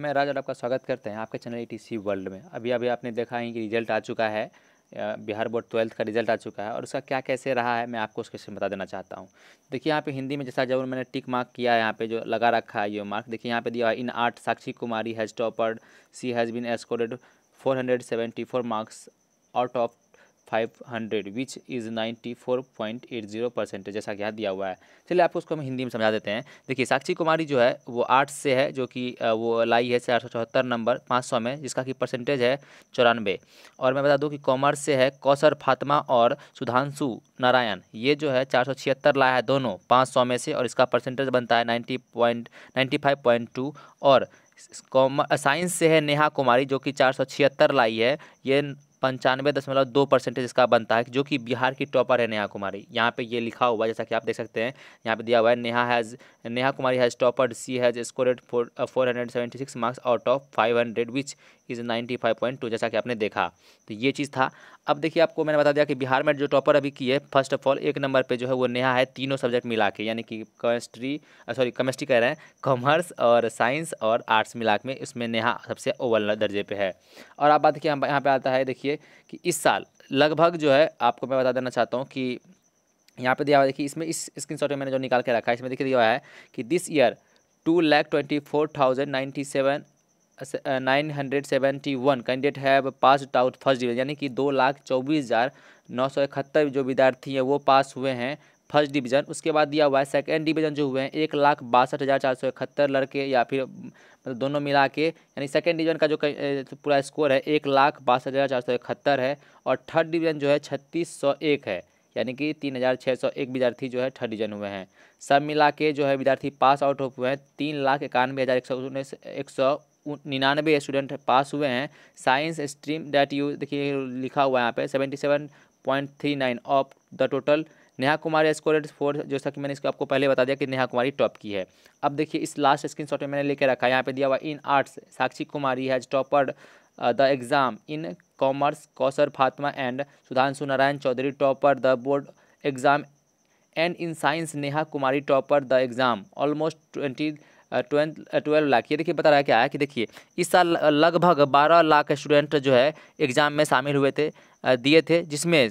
मैं राज और आपका स्वागत करते हैं आपके चैनल ई वर्ल्ड में अभी अभी आपने देखा है कि रिजल्ट आ चुका है बिहार बोर्ड ट्वेल्थ का रिजल्ट आ चुका है और उसका क्या कैसे रहा है मैं आपको उसके से बता देना चाहता हूँ देखिए यहाँ पे हिंदी में जैसा जब मैंने टिक मार्क किया है यहाँ पे जो लगा रखा है ये मार्क देखिए यहाँ पे दिया in art Sakshi Kumari has toppered she has been scored four hundred seventy four marks out of five hundred which is ninety four point eight zero percentage जैसा कि यहाँ दिया हुआ है चलिए आपको उसको हम हिंदी में समझा देते हैं देखिए साक्षी कुमारी जो है वो आर्ट्स से है जो कि वो लाई है चार सौ चौहत्तर नंबर पाँच सौ में जिसका कि परसेंटेज है चौरानवे और मैं बता दूँ कि कॉमर्स से है कौसर फातमा और सुधांशु नारायण ये जो है चार सौ छिहत्तर लाया है दोनों पाँच सौ में से और इसका परसेंटेज बनता है ninety point ninety five point two और साइंस से है नेहा कुमारी जो कि चार सौ छिहत्तर लाई है ये पंचानवे दशमलव दो परसेंटेज इसका बनता है जो कि बिहार की टॉपर है नेहा कुमारी यहाँ पे ये लिखा हुआ है जैसा कि आप देख सकते हैं यहाँ पे दिया हुआ है Neha has Neha Kumari has topper she has score four four hundred seventy six marks out of five hundred which is ninety five point two जैसा कि आपने देखा तो ये चीज़ था अब देखिए आपको मैंने बता दिया कि बिहार में जो टॉपर अभी की है फर्स्ट ऑफ ऑल एक नंबर पर जो है वो नेहा है तीनों सब्जेक्ट मिला के यानी कि केमिस्ट्री सॉरी केमिस्ट्री कह रहे हैं कॉमर्स और साइंस और आर्ट्स मिला के इसमें नेहा सबसे ओवर दर्जे पर है और आप बात देखिए यहाँ पर आता है देखिए देखिए कि इस साल लगभग जो है आपको मैं बता देना चाहता हूँ कि यहाँ पे दिया हुआ देखिए इसमें इस स्क्रीन शॉट में मैंने जो निकाल के रखा है इसमें देखिए दिया हुआ है कि this year two lakh twenty four thousand ninety seven nine hundred seventy one candidate have passed out first division यानी कि दो लाख चौबीस हज़ार नौ सौ इकहत्तर जो विद्यार्थी हैं वो पास हुए हैं फर्स्ट डिवीज़न उसके बाद दिया हुआ है सेकेंड डिवीज़न जो हुए हैं एक लाख बासठ हज़ार चार सौ इकहत्तर लड़के या फिर मतलब दोनों मिला के यानी सेकेंड डिवीजन का जो पूरा स्कोर है एक लाख बासठ हज़ार चार सौ इकहत्तर है और थर्ड डिवीजन जो है छत्तीस सौ एक है यानी कि तीन हज़ार छः सौ एक विद्यार्थी जो है थर्ड डिवीजन हुए हैं सब मिला के जो है विद्यार्थी पास आउट हुए हैं तीन लाख इक्यानवे हज़ार एक सौ उन्नीस एक सौ निन्यानवे स्टूडेंट पास हुए हैं साइंस स्ट्रीम डैट यू देखिए लिखा हुआ है यहाँ पर seventy seven point three nine of the total Neha Kumari score four जैसा कि मैंने इसको आपको पहले बता दिया कि नेहा कुमारी टॉप की है अब देखिए इस लास्ट स्क्रीन में मैंने लेकर रखा है यहाँ पे दिया हुआ in arts Sakshi Kumari has topper the exam in commerce Kausar Fatma and Sudhanshu Narayan Chaudhary topper the board exam and in science Neha Kumari topper the exam almost twenty twelve lakh ये देखिए बता रहा क्या है कि देखिए इस साल लगभग बारह लाख स्टूडेंट जो है एग्ज़ाम में शामिल हुए थे uh, दिए थे जिसमें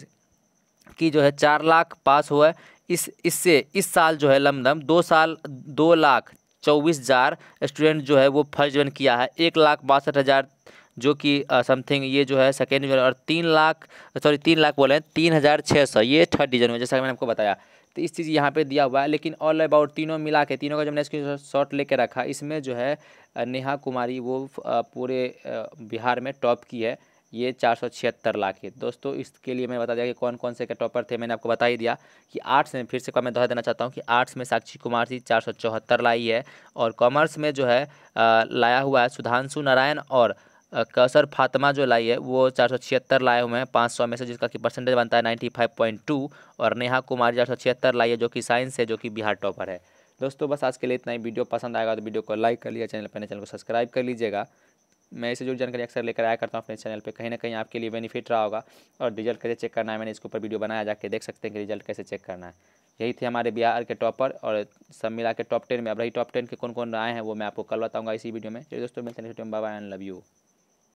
की जो है चार लाख पास हुआ इस इससे इस साल जो है लमदम दो साल दो लाख चौबीस हज़ार स्टूडेंट जो है वो फर्स्ट ईयर किया है एक लाख बासठ हज़ार जो कि समथिंग ये जो है सेकेंड डिवीजन और तीन लाख सॉरी तीन लाख बोले हैं तीन हज़ार छः सौ ये थर्ड डिवीजन में जैसा मैंने आपको बताया तो इस चीज़ यहाँ पे दिया हुआ है लेकिन ऑल अबाउट तीनों मिला के तीनों का जब मैंने इसके शॉर्ट लेके रखा इसमें जो है नेहा कुमारी वो पूरे बिहार में टॉप की है ये चार सौ छिहत्तर लाख है दोस्तों इसके लिए मैं बता दिया कि कौन कौन से टॉपर थे मैंने आपको बता ही दिया कि आर्ट्स में फिर से मैं दोहरा देना चाहता हूँ कि आर्ट्स में साक्षी कुमार जी चार सौ चौहत्तर लाई है और कॉमर्स में जो है लाया हुआ है सुधांशु नारायण और कसर फातिमा जो लाई है वो चार सौ छिहत्तर लाए हुए हैं पाँच सौ में से जिसका कि परसेंटेज बनता है नाइन्टी फाइव पॉइंट टू और नेहा कुमार चार सौ छिहत्तर लाई है जो कि साइंस है जो कि बिहार टॉपर है दोस्तों बस आज के लिए इतना ही वीडियो पसंद आएगा तो वीडियो को लाइक कर लिया चैनल पर चैनल को सब्सक्राइब कर लीजिएगा मैं इसे जो जानकारी अक्सर लेकर आया करता हूँ अपने चैनल पे कहीं ना कहीं आपके लिए बेनिफिट रहा होगा और रिजल्ट कैसे चेक करना है मैंने इसके ऊपर वीडियो बनाया जाके देख सकते हैं कि रिजल्ट कैसे चेक करना है यही थे हमारे बिहार के टॉपर और सब मिला के टॉप टेन में अब रही टॉप टेन के कौन कौन आए हैं वो मैं आपको कल बताऊँगा इसी वीडियो में चलिए दोस्तों मिलते हैं बाबा लव यू